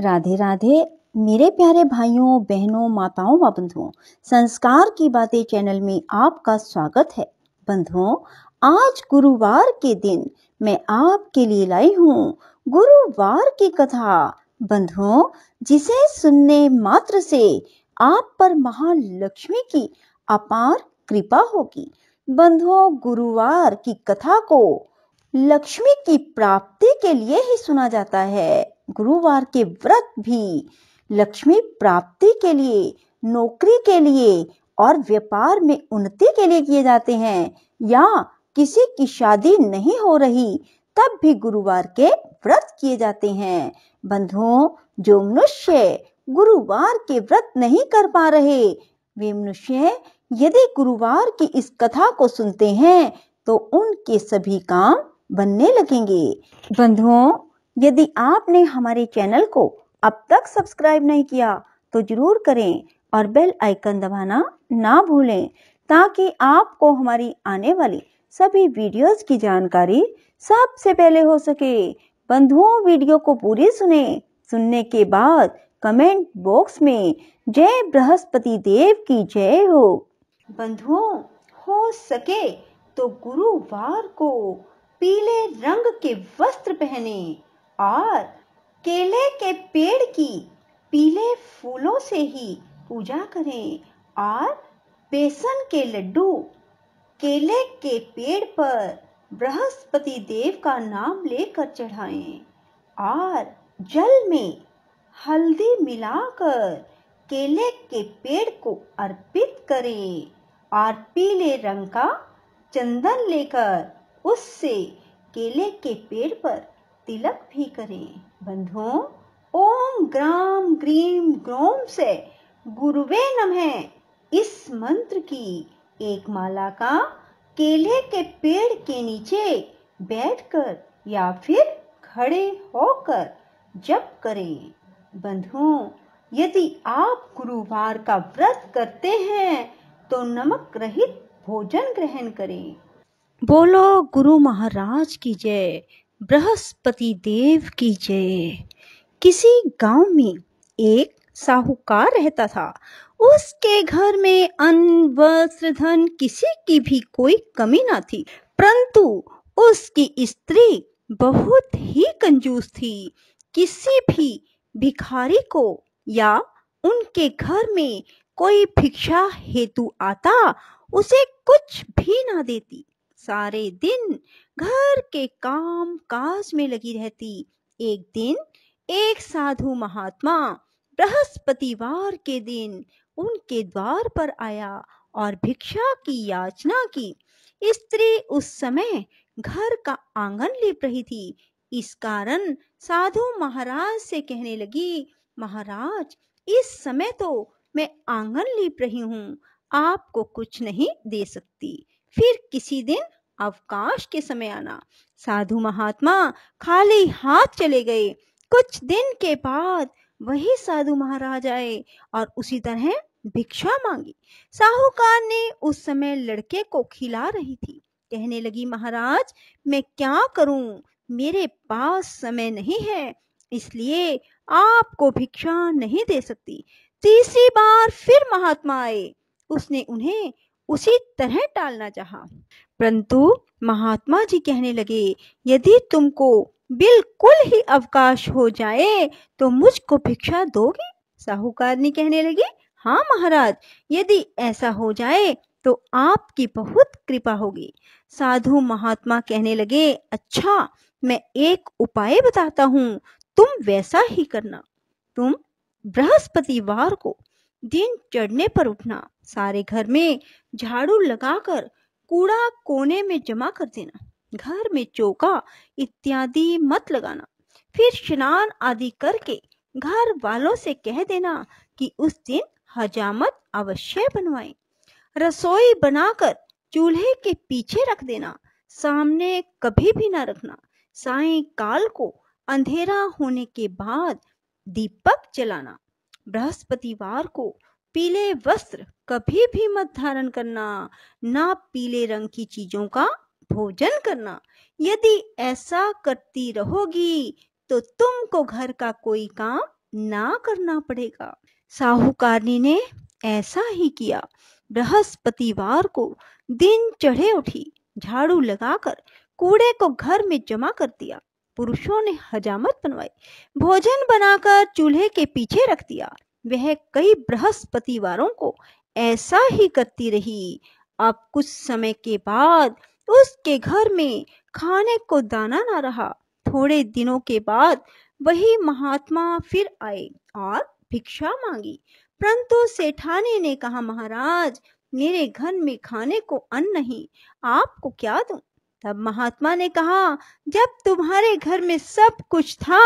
राधे राधे मेरे प्यारे भाइयों बहनों माताओं व बंधुओं संस्कार की बातें चैनल में आपका स्वागत है बंधुओं आज गुरुवार के दिन मैं आपके लिए लाई हूँ गुरुवार की कथा बंधुओं जिसे सुनने मात्र से आप पर महालक्ष्मी की अपार कृपा होगी बंधुओं गुरुवार की कथा को लक्ष्मी की प्राप्ति के लिए ही सुना जाता है गुरुवार के व्रत भी लक्ष्मी प्राप्ति के लिए नौकरी के लिए और व्यापार में उन्नति के लिए किए जाते हैं या किसी की शादी नहीं हो रही तब भी गुरुवार के व्रत किए जाते हैं बंधुओं जो मनुष्य गुरुवार के व्रत नहीं कर पा रहे वे मनुष्य यदि गुरुवार की इस कथा को सुनते हैं तो उनके सभी काम बनने लगेंगे बंधुओं यदि आपने हमारे चैनल को अब तक सब्सक्राइब नहीं किया तो जरूर करें और बेल आइकन दबाना ना भूलें ताकि आपको हमारी आने वाली सभी वीडियोस की जानकारी सबसे पहले हो सके बंधुओं वीडियो को पूरी सुने सुनने के बाद कमेंट बॉक्स में जय बृहस्पति देव की जय हो बंधुओं हो सके तो गुरुवार को पीले रंग के वस्त्र पहने और केले के पेड़ की पीले फूलों से ही पूजा करें और बेसन के लड्डू केले के पेड़ पर बृहस्पति देव का नाम लेकर चढ़ाएं और जल में हल्दी मिलाकर केले के पेड़ को अर्पित करें और पीले रंग का चंदन लेकर उससे केले के पेड़ पर तिलक भी करें बंधुओं ओम ग्राम ग्रीम ग्रोम से गुरुवे नमः इस मंत्र की एक माला का केले के पेड़ के नीचे बैठकर या फिर खड़े होकर जप करें बंधुओं यदि आप गुरुवार का व्रत करते हैं तो नमक रहित भोजन ग्रहण करें बोलो गुरु महाराज की जय बृहस्पति देव की जय किसी गांव में एक साहूकार रहता था उसके घर में अन्न वस्त्र धन किसी की भी कोई कमी ना थी परंतु उसकी स्त्री बहुत ही कंजूस थी किसी भी भिखारी को या उनके घर में कोई भिक्षा हेतु आता उसे कुछ भी ना देती सारे दिन घर के काम काज में लगी रहती एक दिन एक साधु महात्मा बृहस्पतिवार के दिन उनके द्वार पर आया और भिक्षा की याचना की स्त्री उस समय घर का आंगन लिप रही थी इस कारण साधु महाराज से कहने लगी महाराज इस समय तो मैं आंगन लीप रही हूँ आपको कुछ नहीं दे सकती फिर किसी दिन अवकाश के समय आना साधु महात्मा खाली हाथ चले गए कुछ दिन के बाद वही साधु महाराज आए और उसी तरह भिक्षा मांगी साहूकार ने उस समय लड़के को खिला रही थी कहने लगी महाराज मैं क्या करूं मेरे पास समय नहीं है इसलिए आपको भिक्षा नहीं दे सकती तीसरी बार फिर महात्मा आए उसने उन्हें उसी तरह टालना चाहा परंतु महात्मा जी कहने लगे यदि तुमको बिल्कुल ही अवकाश हो जाए तो मुझको भिक्षा दोगे साहूकार ने कहने लगे हाँ महाराज यदि ऐसा हो जाए तो आपकी बहुत कृपा होगी साधु महात्मा कहने लगे अच्छा मैं एक उपाय बताता हूँ तुम वैसा ही करना तुम बृहस्पतिवार को दिन चढ़ने पर उठना सारे घर में झाड़ू लगाकर कूड़ा कोने में जमा कर देना घर में चौका इत्यादि मत लगाना फिर स्नान आदि करके घर वालों से कह देना कि उस दिन हजामत अवश्य बनवाए रसोई बनाकर चूल्हे के पीछे रख देना सामने कभी भी ना रखना सायकाल को अंधेरा होने के बाद दीपक जलाना बृहस्पतिवार को पीले वस्त्र कभी भी मत धारण करना ना पीले रंग की चीजों का भोजन करना यदि ऐसा करती रहोगी तो तुमको घर का कोई काम ना करना पड़ेगा साहूकारनी ने ऐसा ही किया बृहस्पतिवार को दिन चढ़े उठी झाड़ू लगाकर कूड़े को घर में जमा कर दिया पुरुषों ने हजामत बनवाई भोजन बनाकर चूल्हे के पीछे रख दिया वह कई बृहस्पतिवारों को ऐसा ही करती रही अब कुछ समय के बाद उसके घर में खाने को दाना ना रहा थोड़े दिनों के बाद वही महात्मा फिर आए और भिक्षा मांगी परंतु सेठानी ने कहा महाराज मेरे घर में खाने को अन्न नहीं आपको क्या दू तब महात्मा ने कहा जब तुम्हारे घर में सब कुछ था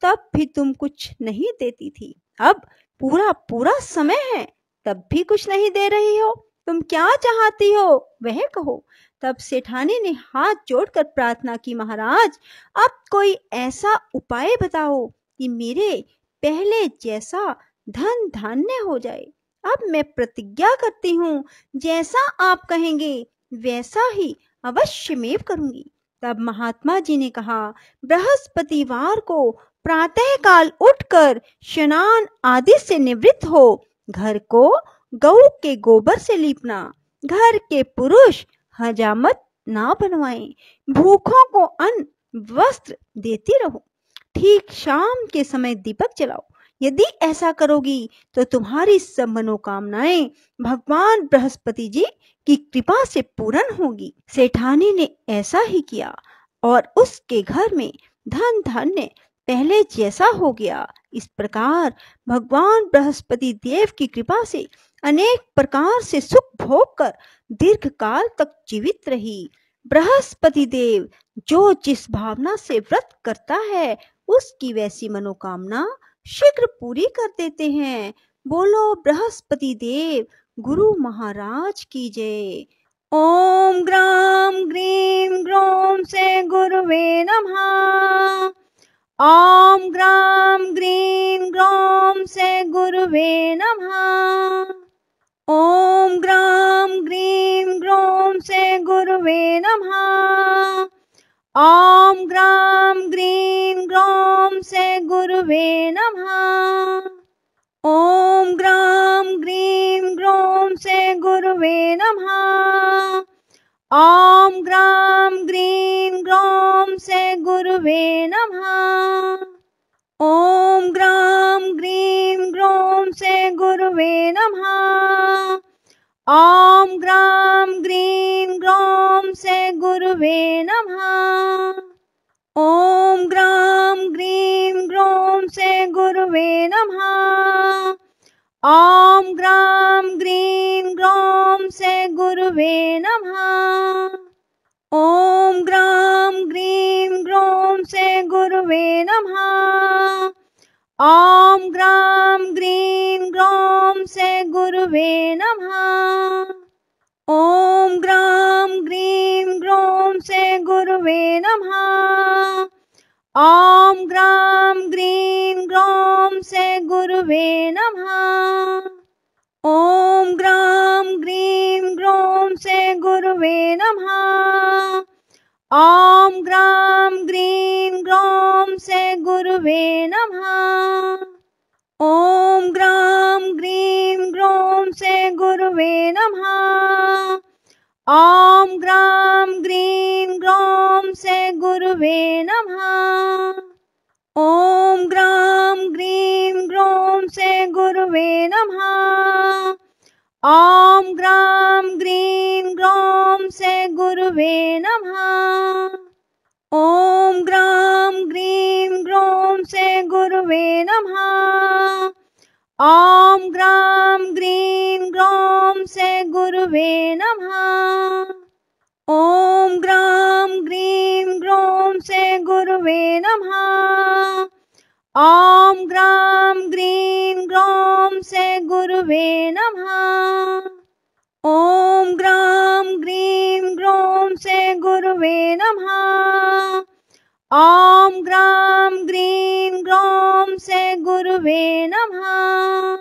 तब भी तुम कुछ नहीं देती थी अब पूरा पूरा समय है तब भी कुछ नहीं दे रही हो तुम क्या चाहती हो वह कहो तब सेठानी ने हाथ जोड़कर प्रार्थना की महाराज अब कोई ऐसा उपाय बताओ कि मेरे पहले जैसा धन धान्य हो जाए अब मैं प्रतिज्ञा करती हूँ जैसा आप कहेंगे वैसा ही अवश्य मेव करूंगी तब महात्मा जी ने कहा बृहस्पतिवार को प्रातःकाल उठकर स्नान आदि से निवृत्त हो घर को गऊ के गोबर से लीपना घर के पुरुष हजामत ना बनवाएं भूखों को अन्न वस्त्र देती रहो ठीक शाम के समय दीपक जलाओ यदि ऐसा करोगी तो तुम्हारी सब मनोकामनाएं भगवान बृहस्पति जी की कृपा से पूर्ण होगी सेठानी ने ऐसा ही किया और उसके घर में धन धान्य पहले जैसा हो गया इस प्रकार भगवान बृहस्पति देव की कृपा से अनेक प्रकार से सुख भोग कर दीर्घ काल तक जीवित रही बृहस्पति देव जो जिस भावना से व्रत करता है उसकी वैसी मनोकामना शीघ्र पूरी कर देते हैं बोलो बृहस्पति देव गुरु महाराज की जय ओम ग्राम ग्रीम ग्रोम से गुरुवे नमः ओम ग्राम ग्रीन ग्रौं से गुरुवे नमः ओम ग्राम ग्रीं ग्रौं से गुरुवे नमः ओम ग्राम ग्रीं ग्रौं से गुरुवे नमः ओम ग्राम ग्रीं ग्रोम से गुरुवे नमः ओम ग्राम ग्रीं से गुरुवे नमः ओम ग्राम ग्रीं ग्रोम से गुरुवे नमः ओम ग्राम ग्रीं ग्रोम से गुरुवे नमः ओम ग्राम ग्रीं ग्रोम से गुरुवे नमः ओम ग्राम ग्रीं ग्रोम से गुरुवे नमः ओम गुरवे नम ओम ग्राम ग्रीन ग्रोम से गुरुवे नम ओम ग्राम ग्रीन ग्रोम से गुरुवे नम ओम ग्राम ग्रीन ग्रोम से गुरुवे नम ओम ग्राम ग्रीन ग्रोम से गुरुवे नमः ग्राम ग्रीन ग्रीं से गुरुवे नमः ओम ग्राम ग्रीं ग्रोम से गुरुवे नमः ओम ग्राम ग्रीं ग्रोम से गुरुवे नमः ओम ग्राम ग्रीं ग्रोम से गुरुवे नमः ओम ग्राम ग्रीं गुरवे नम ओम ग्राम ग्रीन ग्रौं से गुरुवे नमः ओम ग्राम ग्रीन ग्रोम से गुरुवे नमः ओम ग्राम ग्रीन ग्रोम से गुरुवे नमः ओम ग्राम ग्रीन ग्रोम से गुरुवे नमः ओम ग्राम ग्रीन ग्रौं से गुरुवे नमः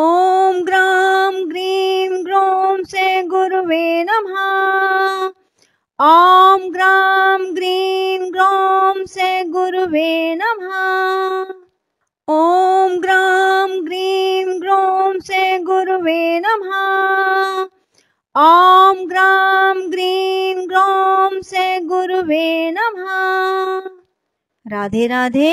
ओम ग्राम ग्रीम ग्रोम से गुरुवे नमः ओम ग्राम ग्रीम ग्रोम से गुरुवे नमः ओम ग्राम ग्रीं ग्रोम से गुरुवे नमः ओम ग्राम ग्रीं ग्रोम से गुरुवे नमः राधे राधे